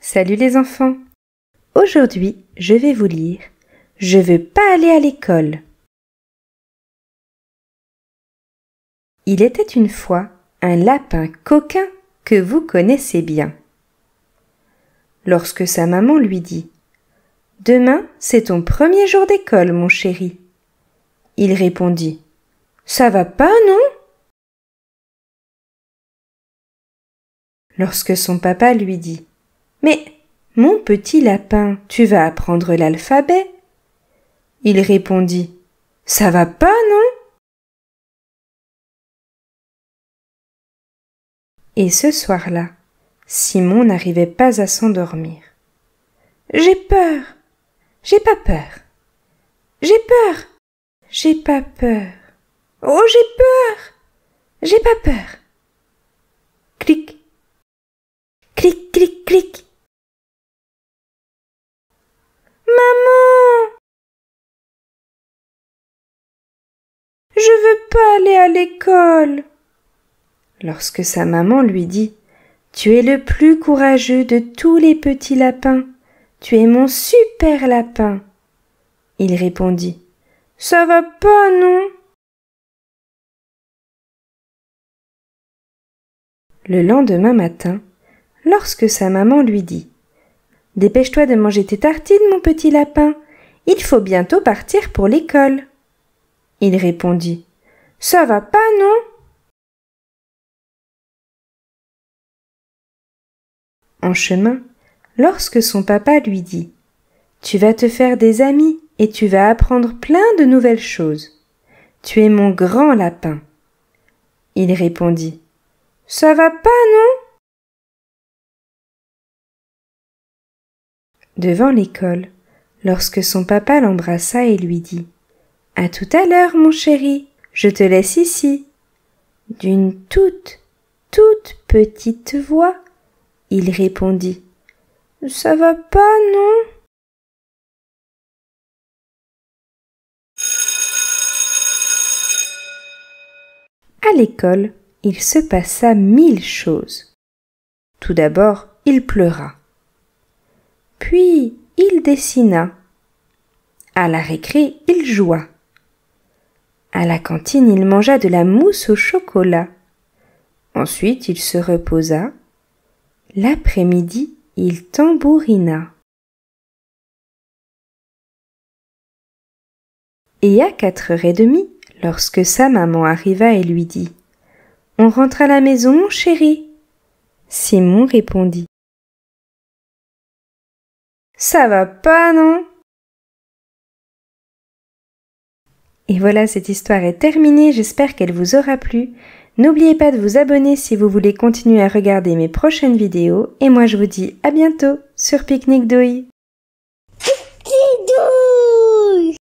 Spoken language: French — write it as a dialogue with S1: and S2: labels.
S1: Salut les enfants. Aujourd'hui, je vais vous lire
S2: Je veux pas aller à l'école.
S1: Il était une fois un lapin coquin que vous connaissez bien. Lorsque sa maman lui dit Demain, c'est ton premier jour d'école, mon chéri. Il répondit Ça va
S2: pas, non? lorsque son
S1: papa lui dit Mais, mon petit lapin, tu vas apprendre l'alphabet. Il répondit Ça va pas, non?
S2: Et ce soir là,
S1: Simon n'arrivait pas à s'endormir. J'ai peur. J'ai pas peur. J'ai peur. J'ai pas peur. Oh, j'ai peur. J'ai pas peur. Clic.
S2: Clic, clic, clic. Maman Je veux pas aller
S1: à l'école. Lorsque sa maman lui dit Tu es le plus courageux de tous les petits lapins. Tu es mon super lapin. Il répondit Ça va pas, non
S2: Le lendemain matin,
S1: lorsque sa maman lui dit Dépêche-toi de manger tes tartines, mon petit lapin. Il faut bientôt partir pour l'école. Il répondit Ça va pas, non En chemin, lorsque son papa lui dit Tu vas te faire des amis et tu vas apprendre plein de nouvelles choses. Tu es mon grand lapin. Il répondit Ça va pas, non devant l'école, lorsque son papa l'embrassa et lui dit À tout à l'heure, mon chéri, je te laisse ici. D'une toute, toute petite voix, il répondit Ça va pas, non? À l'école, il se passa mille choses. Tout d'abord, il pleura. Puis il dessina. À la récré, il joua. À la cantine, il mangea de la mousse au chocolat. Ensuite, il se reposa. L'après-midi, il tambourina. Et à quatre heures et demie, lorsque sa maman arriva et lui dit On rentre à la maison, mon chéri ?» Simon
S2: répondit ça va pas, non
S1: Et voilà, cette histoire est terminée, j'espère qu'elle vous aura plu. N'oubliez pas de vous abonner si vous voulez continuer à regarder mes prochaines vidéos, et moi je vous dis à bientôt sur Picnic Doi.